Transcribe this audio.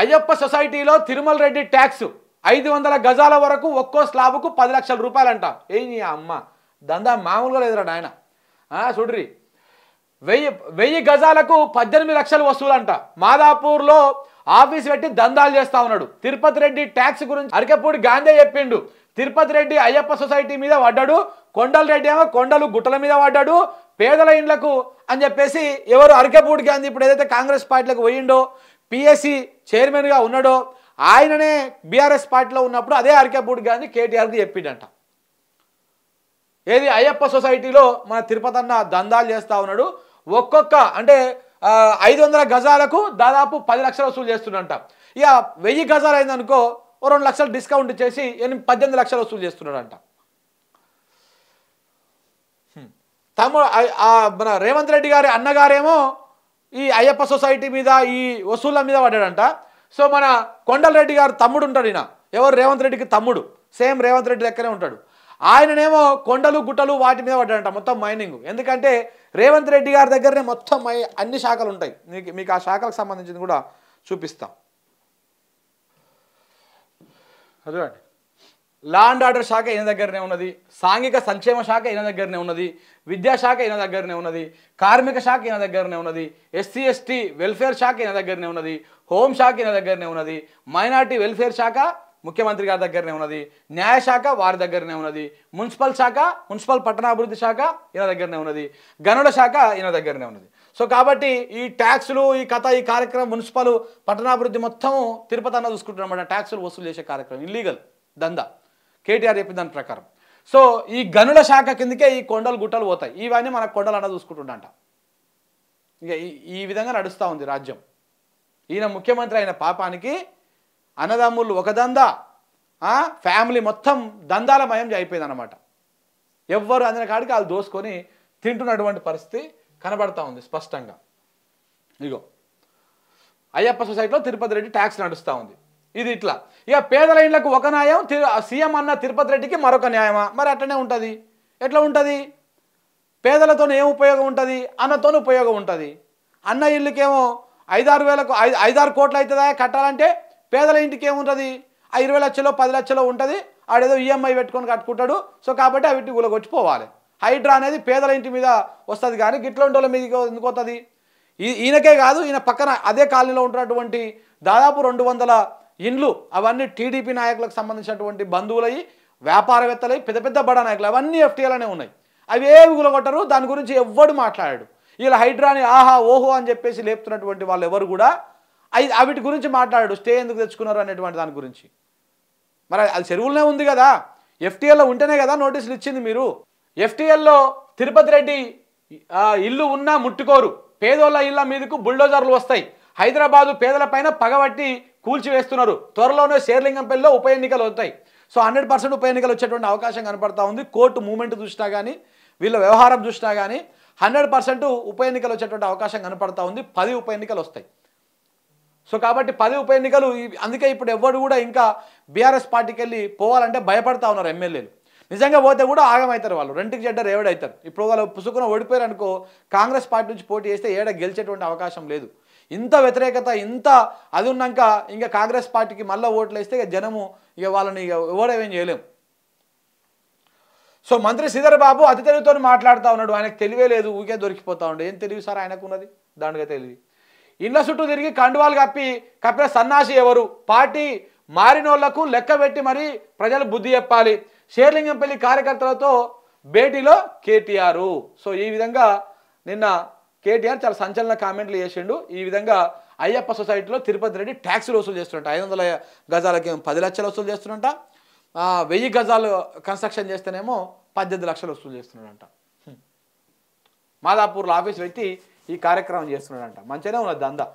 అయ్యప్ప సొసైటీలో తిరుమల రెడ్డి ట్యాక్స్ ఐదు వందల గజాల వరకు ఒక్కో స్లాబుకు పది లక్షల రూపాయలంట ఏం అమ్మ దందా మామూలుగా లేదురా నాయన చూడ్రి వెయ్యి వెయ్యి గజాలకు పద్దెనిమిది లక్షలు వసూలంట మాదాపూర్లో ఆఫీస్ పెట్టి దందాలు చేస్తా ఉన్నాడు తిరుపతి రెడ్డి ట్యాక్స్ గురించి అరికపూడి గాంధీ చెప్పిండు తిరుపతి రెడ్డి అయ్యప్ప సొసైటీ మీద పడ్డాడు కొండల రెడ్డి ఏమో కొండలు గుట్టల మీద పడ్డాడు పేదల ఇండ్లకు అని చెప్పేసి ఎవరు అరికపూడి గాంధీ ఇప్పుడు ఏదైతే కాంగ్రెస్ పార్టీలకు పోయిండో పిఎస్సి చైర్మన్గా ఉన్నాడో ఆయననే బీఆర్ఎస్ పార్టీలో ఉన్నప్పుడు అదే ఆర్కే బూడ్ గారిని కేటీఆర్కి చెప్పిండంట ఏది అయ్యప్ప సొసైటీలో మన తిరుపతి అన్న దందాలు చేస్తూ ఉన్నాడు ఒక్కొక్క అంటే ఐదు వందల గజాలకు దాదాపు పది లక్షలు వసూలు చేస్తుండంట ఇక వెయ్యి గజాలు అయిందనుకో రెండు లక్షలు డిస్కౌంట్ చేసి ఎనిమిది పద్దెనిమిది లక్షలు వసూలు చేస్తున్నాడంట తమ మన రేవంత్ రెడ్డి గారి అన్నగారేమో ఈ అయ్యప్ప సొసైటీ మీద ఈ వసూళ్ళ మీద పడ్డాడంట సో మన కొండలరెడ్డి గారు తమ్ముడు ఉంటాడు ఈయన ఎవరు రేవంత్ రెడ్డికి తమ్ముడు సేమ్ రేవంత్ రెడ్డి దగ్గరే ఉంటాడు ఆయననేమో కొండలు గుట్టలు వాటి మీద పడ్డాడంట మొత్తం మైనింగ్ ఎందుకంటే రేవంత్ రెడ్డి గారి దగ్గరనే మొత్తం మై అన్ని శాఖలు ఉంటాయి మీకు మీకు ఆ శాఖలకు సంబంధించింది కూడా చూపిస్తాం అదే లా అండ్ ఆర్డర్ శాఖ ఈయన దగ్గరనే ఉన్నది సాంఘిక సంక్షేమ శాఖ ఈయన దగ్గరనే ఉన్నది విద్యాశాఖ ఈయన దగ్గరనే ఉన్నది కార్మిక శాఖ ఈయన దగ్గరనే ఉన్నది ఎస్సీ ఎస్టీ వెల్ఫేర్ శాఖ ఈయన దగ్గరనే ఉన్నది హోం శాఖ ఈయన దగ్గరనే ఉన్నది మైనార్టీ వెల్ఫేర్ శాఖ ముఖ్యమంత్రి గారి దగ్గరనే ఉన్నది న్యాయశాఖ వారి దగ్గరనే ఉన్నది మున్సిపల్ శాఖ మున్సిపల్ పట్టణాభివృద్ధి శాఖ ఈయన దగ్గరనే ఉన్నది గనుల శాఖ ఈయన దగ్గరనే ఉన్నది సో కాబట్టి ఈ ట్యాక్సులు ఈ కథ ఈ కార్యక్రమం మున్సిపల్ పట్టణాభివృద్ధి మొత్తం తిరుపతి అన్న చూసుకుంటున్నమాట ట్యాక్సులు వసూలు చేసే కార్యక్రమం ఇల్లీగల్ దందా కేటీఆర్ చెప్పిన దాని ప్రకారం సో ఈ గనుల శాఖ కిందకే ఈ కొండలు గుట్టలు పోతాయి ఇవన్నీ మనకు కొండలు అన్న చూసుకుంటుండంట ఇక ఈ విధంగా నడుస్తూ ఉంది రాజ్యం ఈయన ముఖ్యమంత్రి అయిన పాపానికి అన్నదమ్ములు ఒక దందా ఫ్యామిలీ మొత్తం దందాలమయం అయిపోయింది అనమాట ఎవ్వరు అందిన కాడికి వాళ్ళు దోసుకొని తింటున్నటువంటి పరిస్థితి కనబడతా ఉంది స్పష్టంగా ఇగో అయ్యప్ప సొసైటీలో తిరుపతి రెడ్డి ట్యాక్స్ నడుస్తూ ఉంది ఇది ఇట్లా ఇక పేదల ఇండ్లకు ఒక న్యాయం సీఎం అన్న తిరుపతి రెడ్డికి మరొక న్యాయమా మరి అట్లనే ఉంటుంది ఎట్లా ఉంటుంది పేదలతో ఏం ఉపయోగం ఉంటుంది అన్నతో ఉపయోగం ఉంటుంది అన్న ఇల్లుకేమో ఐదారు వేలకు ఐదు ఐదారు కోట్లు అవుతుందా కట్టాలంటే పేదల ఇంటికి ఏముంటుంది ఆ ఇరవై లక్షలో పది లక్షలో ఉంటుంది ఆడేదో ఈఎంఐ e పెట్టుకొని కట్టుకుంటాడు సో కాబట్టి అవిటి గులగొచ్చిపోవాలి హైడ్రా అనేది పేదల ఇంటి మీద వస్తుంది కానీ గిట్లంటి వాళ్ళ మీద ఎందుకు వస్తుంది ఈయనకే కాదు ఈయన పక్కన అదే కాలనీలో ఉంటున్నటువంటి దాదాపు రెండు వందల ఇండ్లు అవన్నీ టీడీపీ నాయకులకు సంబంధించినటువంటి బంధువులయ్యి వ్యాపారవేత్తలై పెద్ద పెద్ద బడా నాయకులు అవన్నీ ఎఫ్టీఎలనే ఉన్నాయి అవి ఏ విగులగొట్టరు దాని గురించి ఎవ్వడు మాట్లాడాడు వీళ్ళ హైడ్రాని ఆహా ఓహో అని చెప్పేసి లేపుతున్నటువంటి వాళ్ళు ఎవరు కూడా అవి అవిటి గురించి మాట్లాడాడు స్టే ఎందుకు తెచ్చుకున్నారు అనేటువంటి దాని గురించి మరి అది చెరువులనే ఉంది కదా ఎఫ్టీఎల్లో ఉంటేనే కదా నోటీసులు ఇచ్చింది మీరు ఎఫ్టీఎల్లో తిరుపతి రెడ్డి ఇల్లు ఉన్నా ముట్టుకోరు పేదోళ్ళ ఇళ్ళ మీదకు బుల్డోజర్లు వస్తాయి హైదరాబాదు పైన పగబట్టి కూల్చివేస్తున్నారు త్వరలోనే శేర్లింగంపల్లిలో ఉప ఎన్నికలు అవుతాయి సో హండ్రెడ్ పర్సెంట్ ఉప ఎన్నికలు వచ్చేటువంటి అవకాశం కనపడతా ఉంది కోర్టు మూమెంట్ చూసినా కానీ వీళ్ళ వ్యవహారం చూసినా కానీ హండ్రెడ్ పర్సెంట్ ఉప ఎన్నికలు వచ్చేటువంటి అవకాశం కనపడతా ఉంది పది ఉప ఎన్నికలు వస్తాయి సో కాబట్టి పది ఉప ఎన్నికలు అందుకే ఇప్పుడు ఎవరు కూడా ఇంకా బీఆర్ఎస్ పార్టీకి వెళ్ళి పోవాలంటే భయపడతా ఉన్నారు ఎమ్మెల్యేలు నిజంగా పోతే కూడా ఆగమవుతారు వాళ్ళు రెంటికి చెడ్డ రేవడవుతారు ఇప్పుడు వాళ్ళు పుసుకున ఓడిపోయారు అనుకో కాంగ్రెస్ పార్టీ నుంచి పోటీ చేస్తే ఏడ గెలిచేటువంటి అవకాశం లేదు ఇంత వ్యతిరేకత ఇంత అది ఉన్నాక ఇంకా కాంగ్రెస్ పార్టీకి మళ్ళీ ఓట్లు వేస్తే జనము ఇక వాళ్ళని ఇక ఎవడేమేం చేయలేము సో మంత్రి శ్రీధర్ బాబు అతి తెలివితో మాట్లాడుతూ ఉన్నాడు ఆయనకు తెలివే లేదు ఊకే దొరికిపోతా ఉండే ఏం తెలివి సార్ ఆయనకున్నది దానిగా తెలివి ఇండ్ల చుట్టూ తిరిగి కండువాలు కప్పి కప్పిన సన్నాసి ఎవరు పార్టీ మారినోళ్లకు లెక్క పెట్టి మరీ ప్రజలు బుద్ధి చెప్పాలి షేర్లింగంపల్లి కార్యకర్తలతో భేటీలో కేటీఆర్ సో ఈ విధంగా నిన్న కేటీఆర్ చాలా సంచలన కామెంట్లు చేసిండు ఈ విధంగా అయ్యప్ప సొసైటీలో తిరుపతి రెడ్డి ట్యాక్సులు వసూలు చేస్తుంట ఐదు వందల గజాలకి పది లక్షలు వసూలు చేస్తున్నట వెయ్యి గజాలు కన్స్ట్రక్షన్ చేస్తేనేమో పద్దెనిమిది లక్షలు వసూలు చేస్తున్నాడంట మాదాపూర్లో ఆఫీస్ పెట్టి ఈ కార్యక్రమం చేస్తున్నాడంట మంచిగానే ఉన్నది దందా